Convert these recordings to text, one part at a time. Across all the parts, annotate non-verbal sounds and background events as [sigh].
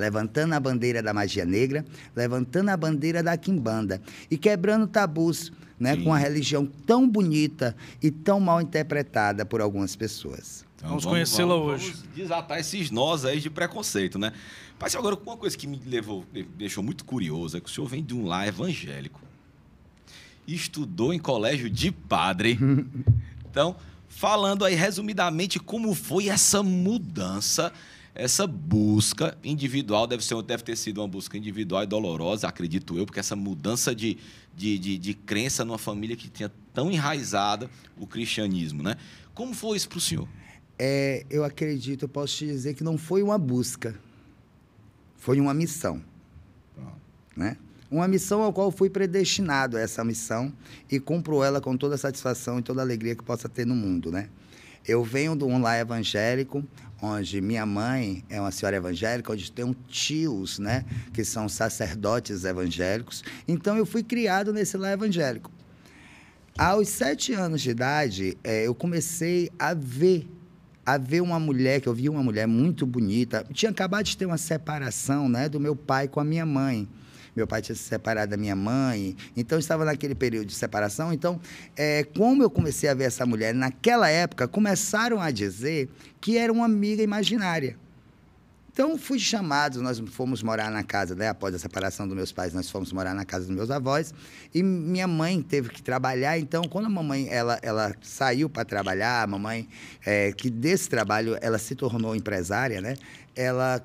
levantando a bandeira da magia negra, levantando a bandeira da quimbanda e quebrando tabus né, com uma religião tão bonita e tão mal interpretada por algumas pessoas. Então, vamos, vamos conhecê-la hoje. Vamos desatar esses nós aí de preconceito, né? Mas agora, uma coisa que me levou, me deixou muito curioso é que o senhor vem de um lar evangélico, estudou em colégio de padre. [laughs] então, falando aí resumidamente como foi essa mudança essa busca individual deve, ser, deve ter sido uma busca individual e dolorosa, acredito eu, porque essa mudança de, de, de, de crença numa família que tinha tão enraizada o cristianismo. Né? Como foi isso para o senhor? É, eu acredito, eu posso te dizer que não foi uma busca, foi uma missão. Né? Uma missão ao qual fui predestinado a essa missão e cumpro ela com toda a satisfação e toda a alegria que possa ter no mundo, né? Eu venho de um lar evangélico, onde minha mãe é uma senhora evangélica, onde tem tios, né, que são sacerdotes evangélicos. Então eu fui criado nesse lar evangélico. Aos sete anos de idade, é, eu comecei a ver, a ver uma mulher, que eu vi uma mulher muito bonita. tinha acabado de ter uma separação, né, do meu pai com a minha mãe. Meu pai tinha se separado da minha mãe. Então, eu estava naquele período de separação. Então, é, como eu comecei a ver essa mulher naquela época, começaram a dizer que era uma amiga imaginária. Então, fui chamado, nós fomos morar na casa, né? após a separação dos meus pais, nós fomos morar na casa dos meus avós. E minha mãe teve que trabalhar, então, quando a mamãe ela, ela saiu para trabalhar, a mamãe, é, que desse trabalho ela se tornou empresária, né? ela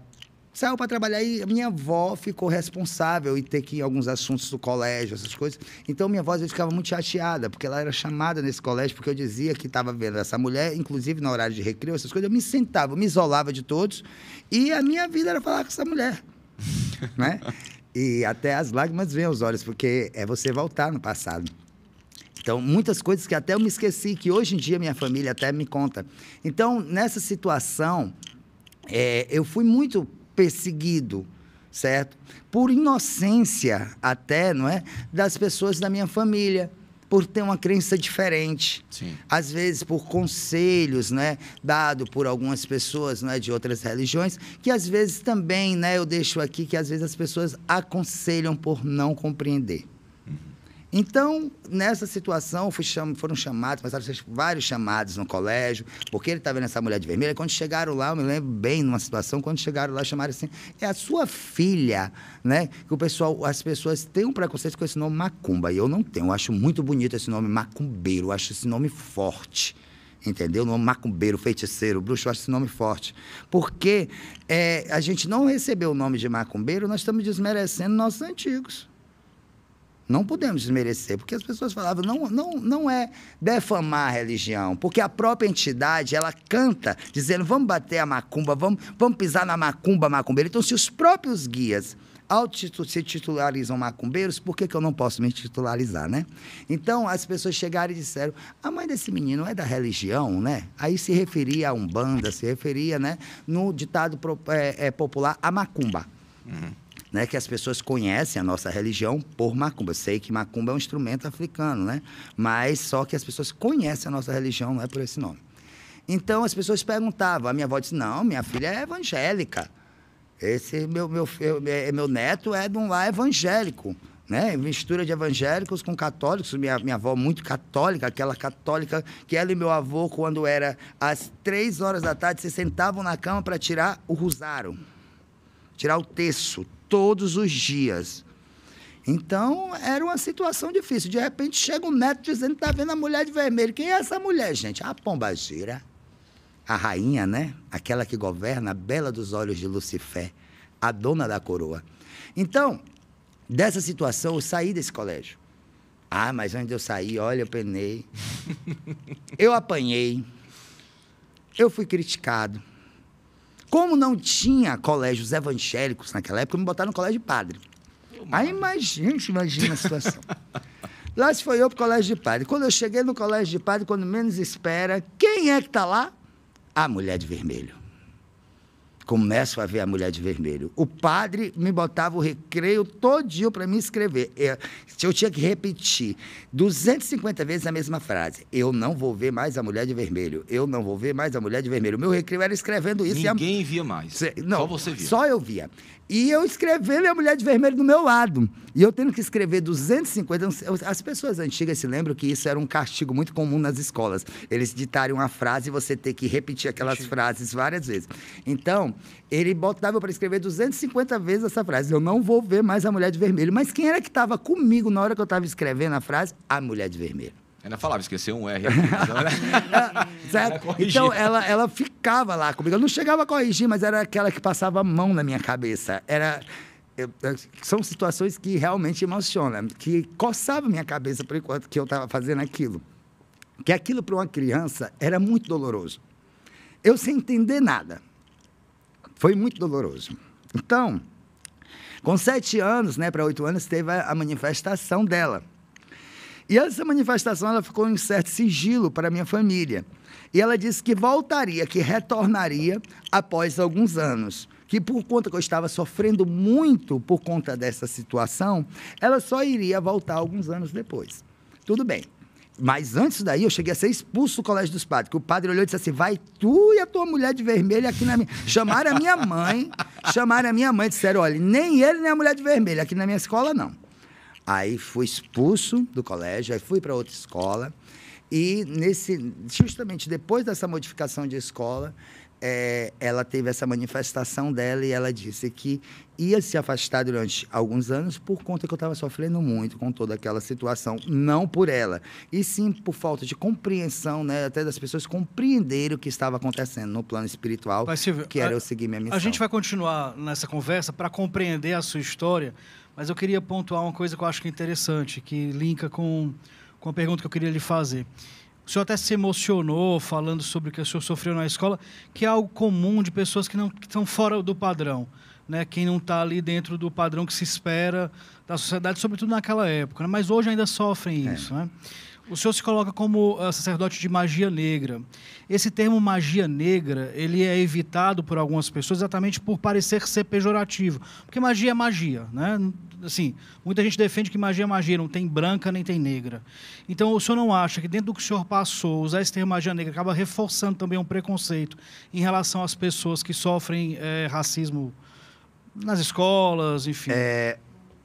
saiu para trabalhar e minha avó ficou responsável e ter que ir em alguns assuntos do colégio, essas coisas. Então minha avó às vezes ficava muito chateada, porque ela era chamada nesse colégio, porque eu dizia que estava vendo essa mulher, inclusive no horário de recreio, essas coisas. Eu me sentava, eu me isolava de todos e a minha vida era falar com essa mulher, [laughs] né? E até as lágrimas vêm aos olhos, porque é você voltar no passado. Então, muitas coisas que até eu me esqueci, que hoje em dia minha família até me conta. Então, nessa situação, é, eu fui muito perseguido, certo? Por inocência até, não é? Das pessoas da minha família por ter uma crença diferente. Sim. Às vezes por conselhos, né, dado por algumas pessoas, é, de outras religiões, que às vezes também, né, eu deixo aqui que às vezes as pessoas aconselham por não compreender. Então, nessa situação, cham... foram chamados, passaram vários chamados no colégio, porque ele estava tá vendo essa mulher de vermelho. quando chegaram lá, eu me lembro bem numa situação, quando chegaram lá, chamaram assim: é a sua filha, né? Que o pessoal, as pessoas têm um preconceito com esse nome Macumba, e eu não tenho. Eu acho muito bonito esse nome Macumbeiro, eu acho esse nome forte entendeu? O nome macumbeiro, feiticeiro, bruxo, eu acho esse nome forte. Porque é, a gente não recebeu o nome de macumbeiro, nós estamos desmerecendo nossos antigos. Não podemos desmerecer, porque as pessoas falavam, não, não, não é defamar a religião, porque a própria entidade, ela canta, dizendo, vamos bater a macumba, vamos, vamos pisar na macumba, macumbeira. Então, se os próprios guias se titularizam macumbeiros, por que, que eu não posso me titularizar, né? Então, as pessoas chegaram e disseram, a mãe desse menino é da religião, né? Aí se referia a Umbanda, se referia, né, no ditado é, é, popular, a macumba. Uhum né, que as pessoas conhecem a nossa religião por macumba. Eu sei que macumba é um instrumento africano, né? Mas só que as pessoas conhecem a nossa religião, não é por esse nome. Então as pessoas perguntavam, a minha avó disse: "Não, minha filha é evangélica. Esse meu meu é, é, meu neto é de um lá evangélico." Né? Mistura de evangélicos com católicos. Minha, minha avó muito católica, aquela católica que ela e meu avô, quando era às três horas da tarde, se sentavam na cama para tirar o rosário, tirar o terço, todos os dias. Então, era uma situação difícil. De repente, chega um neto dizendo que está vendo a mulher de vermelho. Quem é essa mulher, gente? A pombagira. A rainha, né? Aquela que governa, a bela dos olhos de Lucifer. A dona da coroa. Então, dessa situação, eu saí desse colégio. Ah, mas onde eu saí? olha, eu penei. [laughs] eu apanhei. Eu fui criticado. Como não tinha colégios evangélicos naquela época, me botaram no colégio de padre. Aí imagina, imagina a situação. [laughs] lá se foi eu para o colégio de padre. Quando eu cheguei no colégio de padre, quando menos espera, quem é que está lá? A mulher de vermelho começo a ver a mulher de vermelho. O padre me botava o recreio todinho para me escrever. Eu, é, eu tinha que repetir 250 vezes a mesma frase. Eu não vou ver mais a mulher de vermelho. Eu não vou ver mais a mulher de vermelho. O meu recreio era escrevendo isso. Ninguém a... via mais. Cê... não, só você via. Só eu via. E eu escrevendo a mulher de vermelho do meu lado. E eu tendo que escrever 250. As pessoas antigas se lembram que isso era um castigo muito comum nas escolas. Eles ditarem uma frase e você ter que repetir aquelas Sim. frases várias vezes. Então, ele botava para escrever 250 vezes essa frase. Eu não vou ver mais a mulher de vermelho. Mas quem era que estava comigo na hora que eu estava escrevendo a frase? A mulher de vermelho. Ainda falava, esqueceu um R. Aqui, [laughs] Certo? então ela, ela ficava lá comigo. Eu não chegava a corrigir, mas era aquela que passava a mão na minha cabeça. Era. Eu, são situações que realmente emocionam, que coçavam minha cabeça por enquanto que eu estava fazendo aquilo. Que aquilo para uma criança era muito doloroso. Eu sem entender nada. Foi muito doloroso. Então, com sete anos, né, para oito anos, teve a, a manifestação dela. E essa manifestação ela ficou em certo sigilo para minha família. E ela disse que voltaria, que retornaria após alguns anos. Que por conta que eu estava sofrendo muito por conta dessa situação, ela só iria voltar alguns anos depois. Tudo bem. Mas antes daí, eu cheguei a ser expulso do colégio dos padres. Que o padre olhou e disse assim: vai tu e a tua mulher de vermelho aqui na minha. [laughs] Chamaram a minha mãe, chamaram a minha mãe, e disseram: olha, nem ele nem a mulher de vermelho aqui na minha escola, não. Aí fui expulso do colégio, aí fui para outra escola. E nesse, justamente depois dessa modificação de escola, é, ela teve essa manifestação dela e ela disse que ia se afastar durante alguns anos por conta que eu estava sofrendo muito com toda aquela situação, não por ela, e sim por falta de compreensão, né, até das pessoas compreenderem o que estava acontecendo no plano espiritual, mas, Silvio, que era a, eu seguir minha missão. A gente vai continuar nessa conversa para compreender a sua história, mas eu queria pontuar uma coisa que eu acho que é interessante, que linka com com a pergunta que eu queria lhe fazer. O senhor até se emocionou falando sobre o que o senhor sofreu na escola, que é algo comum de pessoas que não que estão fora do padrão, né? Quem não está ali dentro do padrão que se espera da sociedade, sobretudo naquela época. Né? Mas hoje ainda sofrem é. isso, né? O senhor se coloca como ah, sacerdote de magia negra. Esse termo magia negra, ele é evitado por algumas pessoas exatamente por parecer ser pejorativo. Porque magia é magia, né? assim, muita gente defende que magia é magia, não tem branca nem tem negra. Então, o senhor não acha que dentro do que o senhor passou, usar esse termo magia negra acaba reforçando também um preconceito em relação às pessoas que sofrem é, racismo nas escolas, enfim? É,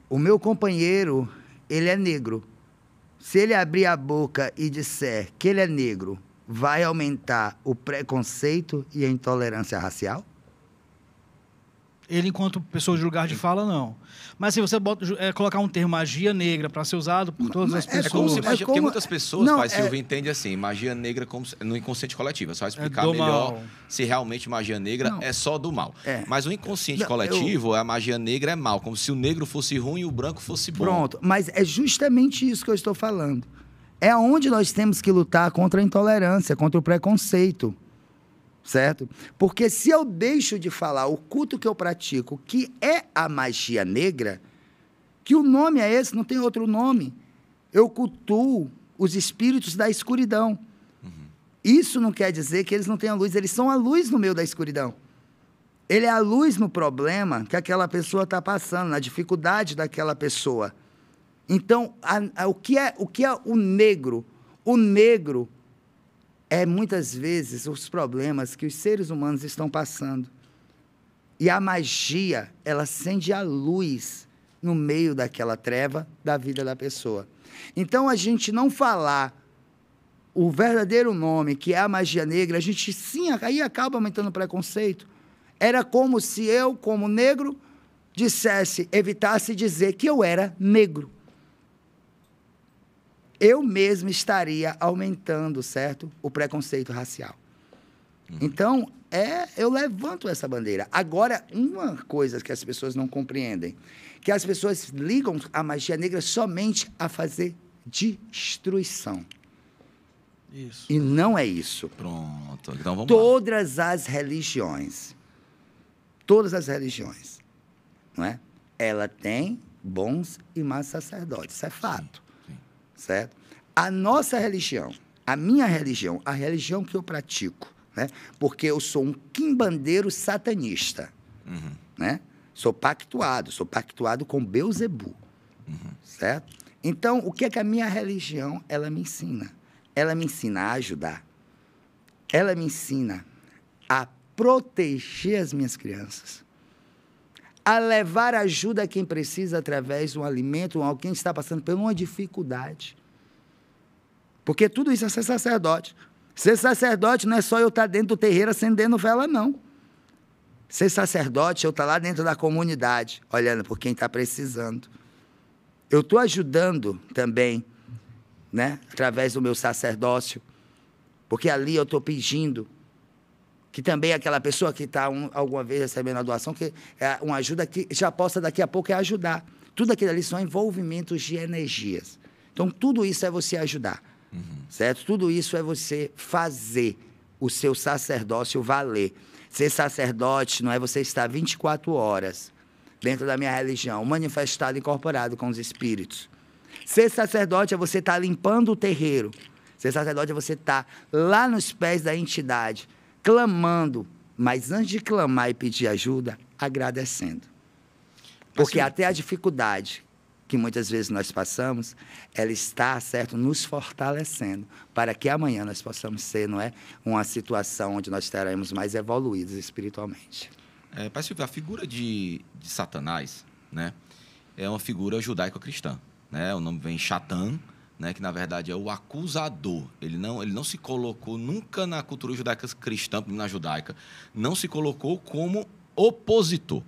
o meu companheiro, ele é negro. Se ele abrir a boca e disser que ele é negro, vai aumentar o preconceito e a intolerância racial? Ele, enquanto pessoa de lugar de fala, não. Mas se você bota, é, colocar um termo magia negra para ser usado por todas mas, as pessoas. É como se é magia, é como... Porque muitas pessoas, não, pai, é... Silvio, entende assim, magia negra como no inconsciente coletivo. É só é explicar é melhor mal. se realmente magia negra não. é só do mal. É. Mas o inconsciente não, coletivo, eu... a magia negra é mal, como se o negro fosse ruim e o branco fosse bom. Pronto, mas é justamente isso que eu estou falando. É onde nós temos que lutar contra a intolerância, contra o preconceito certo? Porque se eu deixo de falar o culto que eu pratico, que é a magia negra, que o nome é esse, não tem outro nome, eu cultuo os espíritos da escuridão. Uhum. Isso não quer dizer que eles não tenham luz, eles são a luz no meio da escuridão. Ele é a luz no problema que aquela pessoa está passando, na dificuldade daquela pessoa. Então, a, a, o, que é, o que é o negro? O negro é muitas vezes os problemas que os seres humanos estão passando. E a magia, ela acende a luz no meio daquela treva da vida da pessoa. Então a gente não falar o verdadeiro nome, que é a magia negra, a gente sim, aí acaba aumentando o preconceito. Era como se eu, como negro, dissesse, evitasse dizer que eu era negro eu mesmo estaria aumentando, certo? O preconceito racial. Uhum. Então, é, eu levanto essa bandeira. Agora, uma coisa que as pessoas não compreendem, que as pessoas ligam a magia negra somente a fazer destruição. Isso. E não é isso. Pronto. Então vamos Todas lá. as religiões, todas as religiões, não é? Ela tem bons e más sacerdotes, isso é fato. Sim certo? A nossa religião, a minha religião, a religião que eu pratico, né? Porque eu sou um quimbandeiro satanista, uhum. né? Sou pactuado, sou pactuado com Beuzebu, uhum. certo? Então, o que é que a minha religião, ela me ensina? Ela me ensina a ajudar. Ela me ensina a proteger as minhas crianças a levar ajuda a quem precisa através de um alimento, a quem está passando por uma dificuldade. Porque tudo isso é ser sacerdote. Ser sacerdote não é só eu estar dentro do terreiro acendendo vela, não. Ser sacerdote, eu estar lá dentro da comunidade, olhando por quem está precisando. Eu estou ajudando também, né, através do meu sacerdócio, porque ali eu estou pedindo que também é aquela pessoa que está um, alguma vez recebendo a doação, que é uma ajuda que já possa daqui a pouco é ajudar. Tudo aquilo ali são envolvimentos de energias. Então, tudo isso é você ajudar, uhum. certo? Tudo isso é você fazer o seu sacerdócio valer. Ser sacerdote não é você estar 24 horas dentro da minha religião, manifestado, incorporado com os espíritos. Ser sacerdote é você estar tá limpando o terreiro. Ser sacerdote é você estar tá lá nos pés da entidade, clamando, mas antes de clamar e pedir ajuda, agradecendo. Porque assim, até a dificuldade que muitas vezes nós passamos, ela está, certo, nos fortalecendo para que amanhã nós possamos ser, não é, uma situação onde nós estaremos mais evoluídos espiritualmente. É, Pai Silvio, a figura de, de Satanás, né, é uma figura judaico-cristã, né? O nome vem Shatan, né, que na verdade é o acusador. Ele não, ele não se colocou nunca na cultura judaica cristã, na judaica, não se colocou como opositor.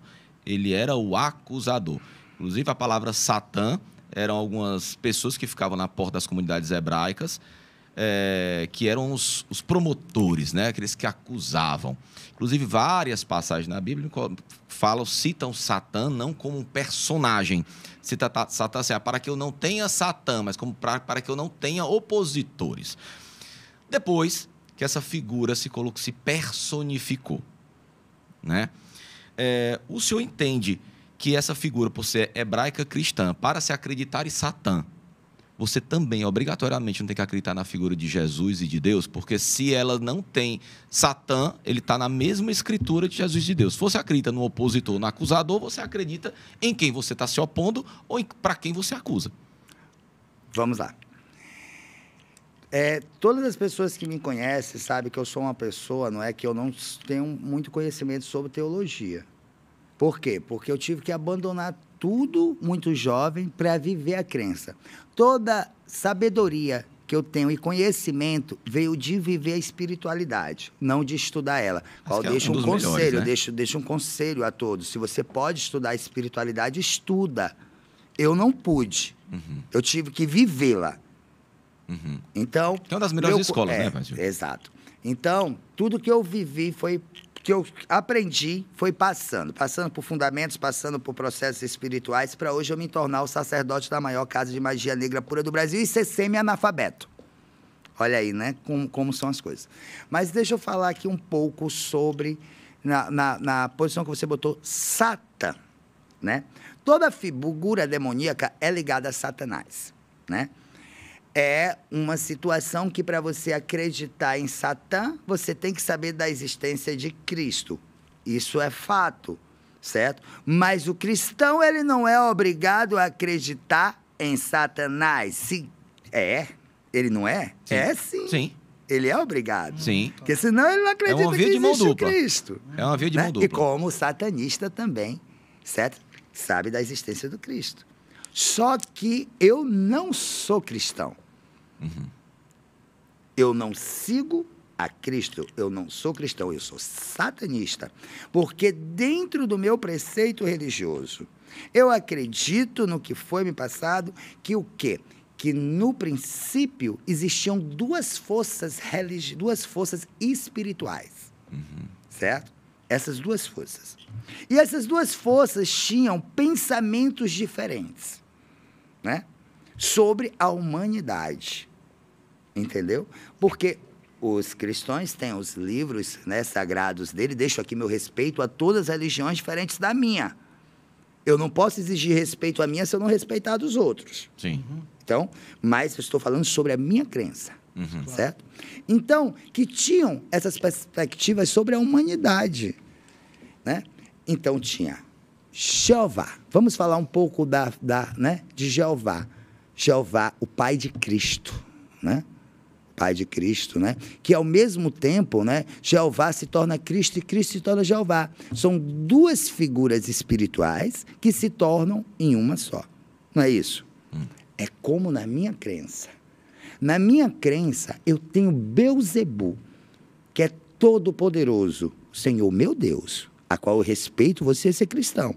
Ele era o acusador. Inclusive a palavra Satã eram algumas pessoas que ficavam na porta das comunidades hebraicas é, que eram os, os, promotores, né? aqueles que acusavam. Inclusive, várias passagens na Bíblia falam, citam Satã não como um personagem. Cita Satã assim, ah, para que eu não tenha Satã, mas como pra, para que eu não tenha opositores. Depois que essa figura se colocou, se personificou. Né? É, o senhor entende que essa figura, por ser hebraica cristã, para se acreditar em Satã, você também obrigatoriamente não tem que acreditar na figura de Jesus e de Deus, porque se ela não tem Satã, ele está na mesma escritura de Jesus e de Deus. Se você acredita no opositor, no acusador, você acredita em quem você está se opondo ou para quem você acusa. Vamos lá. É, todas as pessoas que me conhecem sabem que eu sou uma pessoa, não é que eu não tenho muito conhecimento sobre teologia. Por quê? Porque eu tive que abandonar tudo muito jovem para viver a crença. Toda sabedoria que eu tenho e conhecimento veio de viver a espiritualidade, não de estudar ela. Qual é deixa um, um conselho, né? um conselho a todos. Se você pode estudar a espiritualidade, estuda. Eu não pude. Uhum. Eu tive que vivê-la. Uhum. Então, é uma das melhores meu, escolas, né, é, né, Brasil? Exato. Então, tudo que eu vivi foi que eu aprendi foi passando, passando por fundamentos, passando por processos espirituais, para hoje eu me tornar o sacerdote da maior casa de magia negra pura do Brasil e ser semi-analfabeto. Olha aí, né? Como, como são as coisas. Mas deixa eu falar aqui um pouco sobre, na, na, na posição que você botou, Satan, né? Toda figura demoníaca é ligada a Satanás, né? é uma situação que, para você acreditar em Satã, você tem que saber da existência de Cristo. Isso é fato, certo? Mas o cristão, ele não é obrigado a acreditar em Satanás. Sim. É. Ele não é? Sim. É sim. Sim. Ele é obrigado. Sim. Porque senão ele não acredita é uma via que de existe mão dupla. o Cristo. É uma via de né? mão dupla. E como o satanista também, certo? Sabe da existência do Cristo. Só que eu não sou cristão. Uhum. Eu não sigo a Cristo, eu não sou cristão, eu sou satanista. Porque dentro do meu preceito religioso, eu acredito no que foi me passado, que o quê? Que no princípio existiam duas forças religi duas forças espirituais. Uhum. Certo? Essas duas forças. E essas duas forças tinham pensamentos diferentes, né? Sobre a humanidade entendeu? Porque os cristãos têm os livros né, sagrados dele, deixo aqui meu respeito a todas as religiões diferentes da minha. Eu não posso exigir respeito à minha se eu não respeitar dos outros. Sim. Então, mas eu estou falando sobre a minha crença, uhum. certo? Então, que tinham essas perspectivas sobre a humanidade, né? Então tinha Jeová. Vamos falar um pouco da, da né, de Jeová. Jeová, o Pai de Cristo, né? Pai de Cristo, né? Que ao mesmo tempo, né, Jeová se torna Cristo e Cristo se torna Jeová. São duas figuras espirituais que se tornam em uma só. Não é isso? Hum. É como na minha crença. Na minha crença, eu tenho Beuzebu, que é todo poderoso, Senhor meu Deus, a qual eu respeito você ser cristão.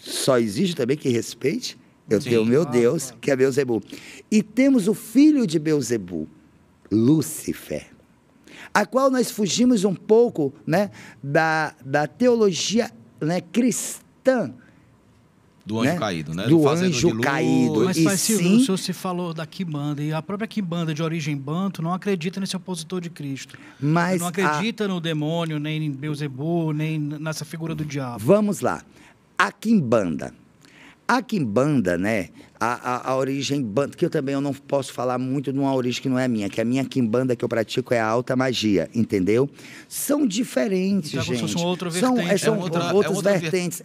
Só exige também que respeite eu tenho o meu Deus, que é Beuzebu. E temos o filho de Beuzebu, Lúcifer, a qual nós fugimos um pouco né, da, da teologia né, cristã. Do anjo né? caído, né? Do, do anjo luz, caído. Mas, se sim... o senhor se falou da Kimbanda, e a própria Kimbanda de origem banto não acredita nesse opositor de Cristo. Mas não acredita a... no demônio, nem em Beuzebu, nem nessa figura do diabo. Vamos lá. A Kimbanda, a quimbanda, né? A, a, a, origem banda, que eu também eu não posso falar muito de uma origem que não é minha, que a minha quimbanda que eu pratico é a alta magia, entendeu? São diferentes, Já tá gente. São, é, é outro é são, são outras vertentes.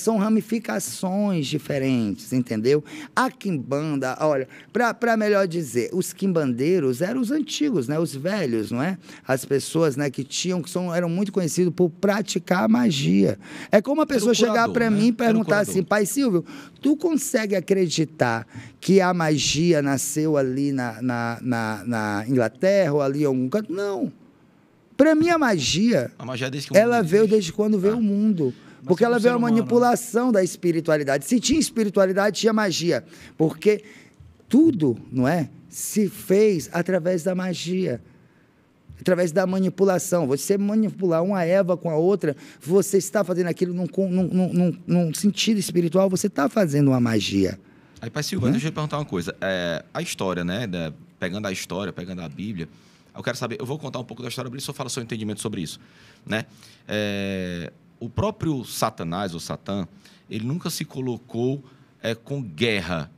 São, ramificações diferentes, entendeu? A quimbanda, olha, para melhor dizer, os quimbandeiros eram os antigos, né? Os velhos, não é? As pessoas né, que tinham, que são, eram muito conhecidos por praticar magia. É como a pessoa chegar para né? mim e perguntar assim, assim, pai Silvio, tu consegue acreditar que a magia nasceu ali na, na, na, na Inglaterra ou ali em algum canto? Não. Para mim, a magia, a magia é ela veio desde quando veio ah. o mundo. porque ela veio a manipulação da espiritualidade. Se tinha espiritualidade, tinha magia. Porque tudo, não é? Se fez através da magia através da manipulação. Você manipular uma Eva com a outra, você está fazendo aquilo num, num, num, num sentido espiritual, você está fazendo uma magia. Aí, Pai Silva, né? deixa eu te perguntar uma coisa. É, a história, né? Da, pegando a história, pegando a Bíblia, eu quero saber, eu vou contar um pouco da história, mas só fala seu entendimento sobre isso, né? É, o próprio Satanás, ou Satã, ele nunca se colocou é, com guerra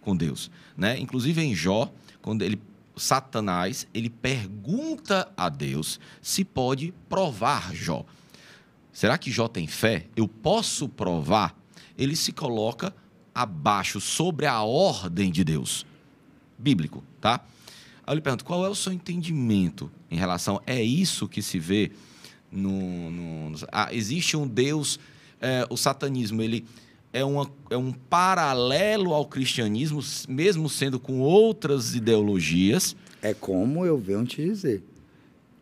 com Deus, né? Inclusive em Jó, quando ele Satanás, ele pergunta a Deus se pode provar Jó. Será que Jó tem fé? Eu posso provar? Ele se coloca abaixo, sobre a ordem de Deus. Bíblico, tá? Aí eu lhe pergunto, qual é o seu entendimento em relação. É isso que se vê no. no ah, existe um Deus. É, o satanismo, ele é, uma, é um paralelo ao cristianismo, mesmo sendo com outras ideologias. É como eu venho te dizer.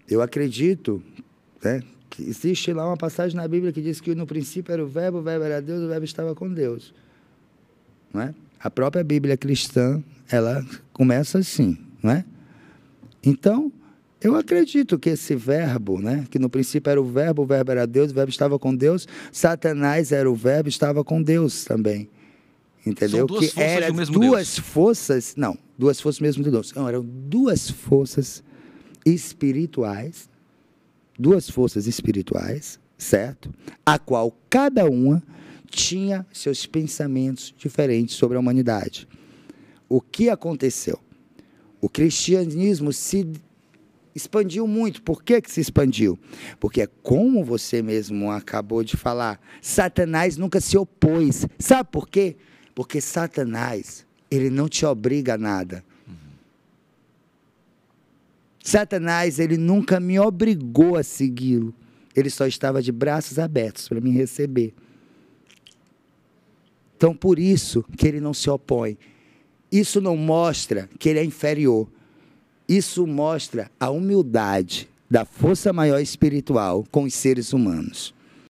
Eu acredito né, que existe lá uma passagem na Bíblia que diz que no princípio era o verbo, o verbo era Deus, o verbo estava com Deus. Não é? A própria Bíblia cristã, ela começa assim, não é? Então, eu acredito que esse verbo, né, que no princípio era o verbo, o verbo era Deus, o verbo estava com Deus, Satanás era o verbo, estava com Deus também. Entendeu? que eram duas Deus. forças, não, duas forças mesmo de Deus. Não, eram duas forças espirituais, duas forças espirituais, certo? A qual cada uma tinha seus pensamentos diferentes sobre a humanidade. O que aconteceu? O cristianismo se expandiu muito. Por que, que se expandiu? Porque é como você mesmo acabou de falar, Satanás nunca se opôs. Sabe por quê? Porque Satanás, ele não te obriga a nada. Satanás, ele nunca me obrigou a segui-lo. Ele só estava de braços abertos para me receber. Então, por isso que ele não se opõe. Isso não mostra que ele é inferior isso mostra a humildade da força maior espiritual com os seres humanos.